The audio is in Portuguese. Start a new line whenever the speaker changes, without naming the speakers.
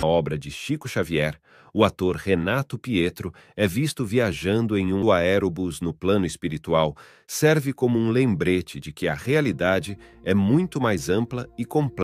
Na obra de Chico Xavier, o ator Renato Pietro é visto viajando em um aerobus no plano espiritual, serve como um lembrete de que a realidade é muito mais ampla e complexa.